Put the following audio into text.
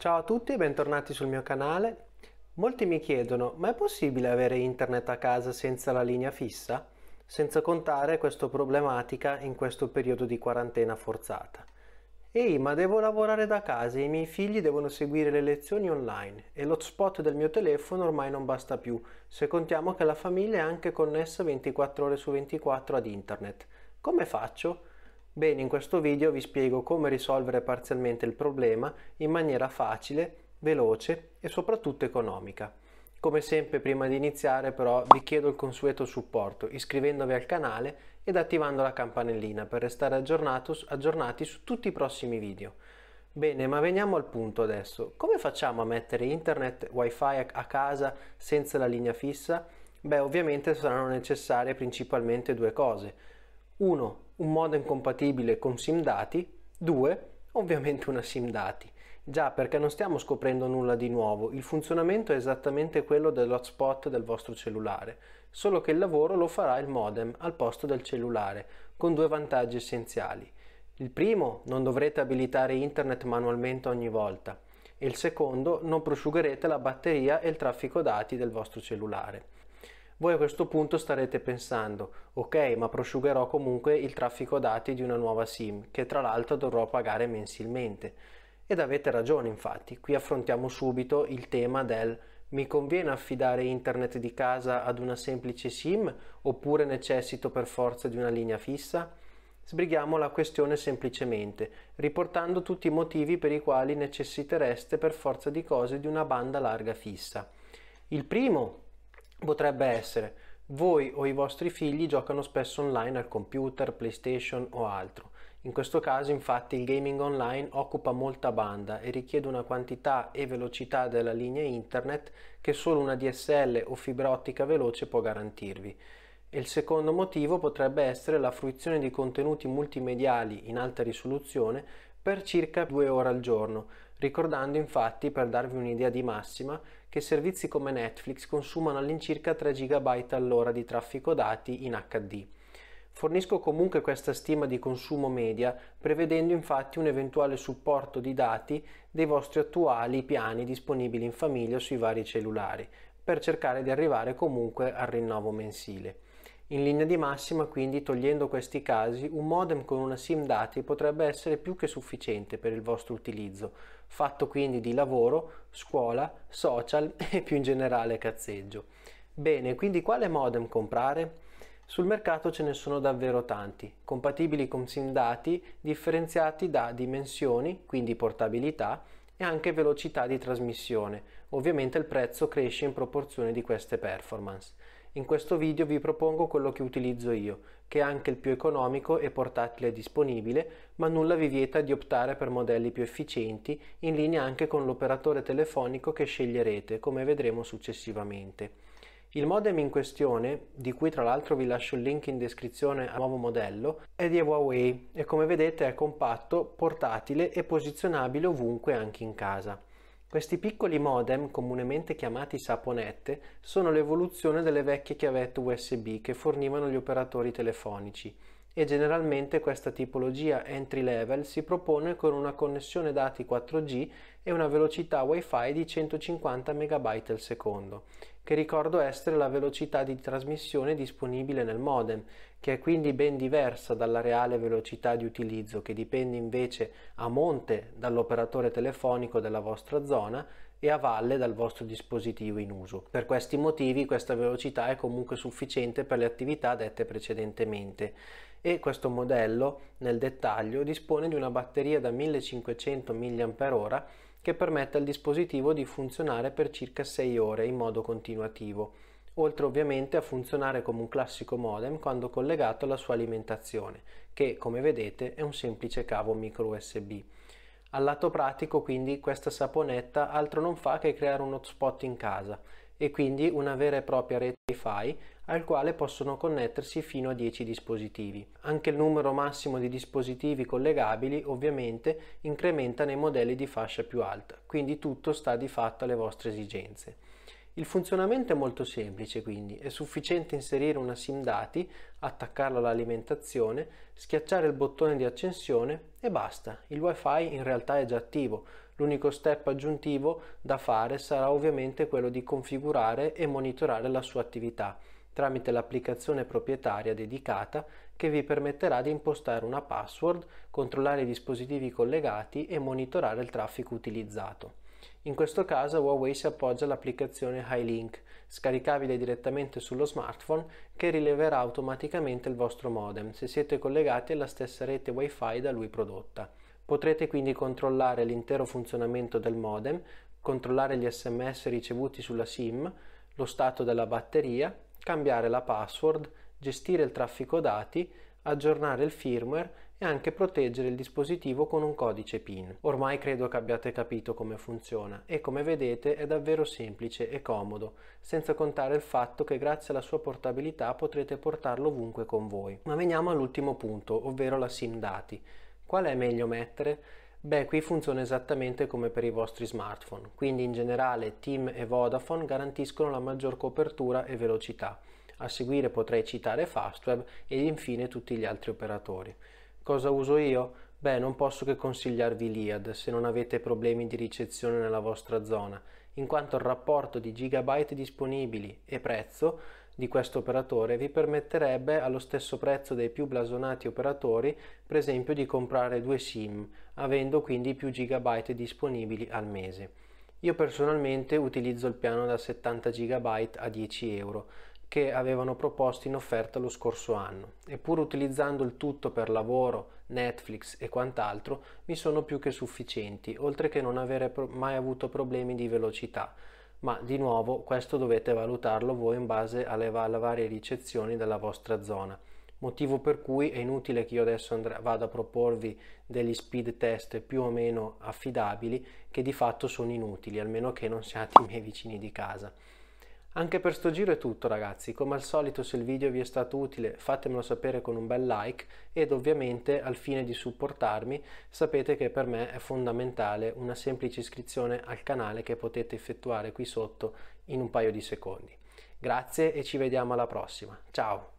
Ciao a tutti e bentornati sul mio canale. Molti mi chiedono, ma è possibile avere internet a casa senza la linea fissa? Senza contare questa problematica in questo periodo di quarantena forzata. Ehi, ma devo lavorare da casa e i miei figli devono seguire le lezioni online e l'hotspot del mio telefono ormai non basta più, se contiamo che la famiglia è anche connessa 24 ore su 24 ad internet. Come faccio? Bene, in questo video vi spiego come risolvere parzialmente il problema in maniera facile, veloce e soprattutto economica. Come sempre prima di iniziare però vi chiedo il consueto supporto iscrivendovi al canale ed attivando la campanellina per restare aggiornati su tutti i prossimi video. Bene, ma veniamo al punto adesso. Come facciamo a mettere internet wifi a casa senza la linea fissa? Beh, ovviamente saranno necessarie principalmente due cose 1. Un modem compatibile con SIM dati. 2. Ovviamente una SIM dati. Già, perché non stiamo scoprendo nulla di nuovo, il funzionamento è esattamente quello dell'hotspot del vostro cellulare, solo che il lavoro lo farà il modem al posto del cellulare, con due vantaggi essenziali. Il primo, non dovrete abilitare internet manualmente ogni volta, e il secondo, non prosciugherete la batteria e il traffico dati del vostro cellulare. Voi a questo punto starete pensando, ok, ma prosciugherò comunque il traffico dati di una nuova SIM, che tra l'altro dovrò pagare mensilmente. Ed avete ragione infatti, qui affrontiamo subito il tema del mi conviene affidare internet di casa ad una semplice SIM oppure necessito per forza di una linea fissa? Sbrighiamo la questione semplicemente, riportando tutti i motivi per i quali necessitereste per forza di cose di una banda larga fissa. Il primo, potrebbe essere voi o i vostri figli giocano spesso online al computer, PlayStation o altro. In questo caso infatti il gaming online occupa molta banda e richiede una quantità e velocità della linea internet che solo una DSL o fibra ottica veloce può garantirvi. E il secondo motivo potrebbe essere la fruizione di contenuti multimediali in alta risoluzione per circa due ore al giorno, ricordando infatti, per darvi un'idea di massima, che servizi come Netflix consumano all'incirca 3 GB all'ora di traffico dati in HD. Fornisco comunque questa stima di consumo media, prevedendo infatti un eventuale supporto di dati dei vostri attuali piani disponibili in famiglia sui vari cellulari, per cercare di arrivare comunque al rinnovo mensile. In linea di massima, quindi, togliendo questi casi, un modem con una SIM dati potrebbe essere più che sufficiente per il vostro utilizzo, fatto quindi di lavoro, scuola, social e più in generale cazzeggio. Bene, quindi quale modem comprare? Sul mercato ce ne sono davvero tanti, compatibili con SIM dati differenziati da dimensioni, quindi portabilità, e anche velocità di trasmissione. Ovviamente il prezzo cresce in proporzione di queste performance. In questo video vi propongo quello che utilizzo io, che è anche il più economico e portatile disponibile, ma nulla vi vieta di optare per modelli più efficienti, in linea anche con l'operatore telefonico che sceglierete, come vedremo successivamente. Il modem in questione, di cui tra l'altro vi lascio il link in descrizione al nuovo modello, è di Huawei e come vedete è compatto, portatile e posizionabile ovunque anche in casa. Questi piccoli modem, comunemente chiamati saponette, sono l'evoluzione delle vecchie chiavette USB che fornivano gli operatori telefonici e generalmente questa tipologia entry level si propone con una connessione dati 4G e una velocità Wi-Fi di 150 MB al secondo che ricordo essere la velocità di trasmissione disponibile nel modem, che è quindi ben diversa dalla reale velocità di utilizzo, che dipende invece a monte dall'operatore telefonico della vostra zona e a valle dal vostro dispositivo in uso. Per questi motivi questa velocità è comunque sufficiente per le attività dette precedentemente e questo modello nel dettaglio dispone di una batteria da 1500 mAh che permette al dispositivo di funzionare per circa 6 ore in modo continuativo, oltre ovviamente a funzionare come un classico modem quando collegato alla sua alimentazione, che come vedete è un semplice cavo micro USB. Al lato pratico quindi questa saponetta altro non fa che creare un hotspot in casa e quindi una vera e propria rete Wi-Fi al quale possono connettersi fino a 10 dispositivi. Anche il numero massimo di dispositivi collegabili ovviamente incrementa nei modelli di fascia più alta, quindi tutto sta di fatto alle vostre esigenze. Il funzionamento è molto semplice quindi, è sufficiente inserire una SIM dati, attaccarla all'alimentazione, schiacciare il bottone di accensione e basta, il wifi in realtà è già attivo, L'unico step aggiuntivo da fare sarà ovviamente quello di configurare e monitorare la sua attività tramite l'applicazione proprietaria dedicata che vi permetterà di impostare una password, controllare i dispositivi collegati e monitorare il traffico utilizzato. In questo caso Huawei si appoggia all'applicazione HiLink, scaricabile direttamente sullo smartphone, che rileverà automaticamente il vostro modem se siete collegati alla stessa rete Wi-Fi da lui prodotta. Potrete quindi controllare l'intero funzionamento del modem, controllare gli sms ricevuti sulla SIM, lo stato della batteria, cambiare la password, gestire il traffico dati, aggiornare il firmware e anche proteggere il dispositivo con un codice PIN. Ormai credo che abbiate capito come funziona e come vedete è davvero semplice e comodo, senza contare il fatto che grazie alla sua portabilità potrete portarlo ovunque con voi. Ma veniamo all'ultimo punto, ovvero la SIM dati. Qual è meglio mettere? Beh, qui funziona esattamente come per i vostri smartphone, quindi in generale TIM e Vodafone garantiscono la maggior copertura e velocità. A seguire potrei citare Fastweb e infine tutti gli altri operatori. Cosa uso io? Beh, non posso che consigliarvi l'IAD se non avete problemi di ricezione nella vostra zona, in quanto il rapporto di gigabyte disponibili e prezzo di questo operatore vi permetterebbe allo stesso prezzo dei più blasonati operatori, per esempio di comprare due SIM, avendo quindi più gigabyte disponibili al mese. Io personalmente utilizzo il piano da 70 GB a 10 euro, che avevano proposto in offerta lo scorso anno. Eppure utilizzando il tutto per lavoro, Netflix e quant'altro, mi sono più che sufficienti, oltre che non avere mai avuto problemi di velocità ma di nuovo questo dovete valutarlo voi in base alle, alle varie ricezioni della vostra zona motivo per cui è inutile che io adesso andrà, vado a proporvi degli speed test più o meno affidabili che di fatto sono inutili almeno che non siate i miei vicini di casa anche per sto giro è tutto ragazzi, come al solito se il video vi è stato utile fatemelo sapere con un bel like ed ovviamente al fine di supportarmi sapete che per me è fondamentale una semplice iscrizione al canale che potete effettuare qui sotto in un paio di secondi. Grazie e ci vediamo alla prossima, ciao!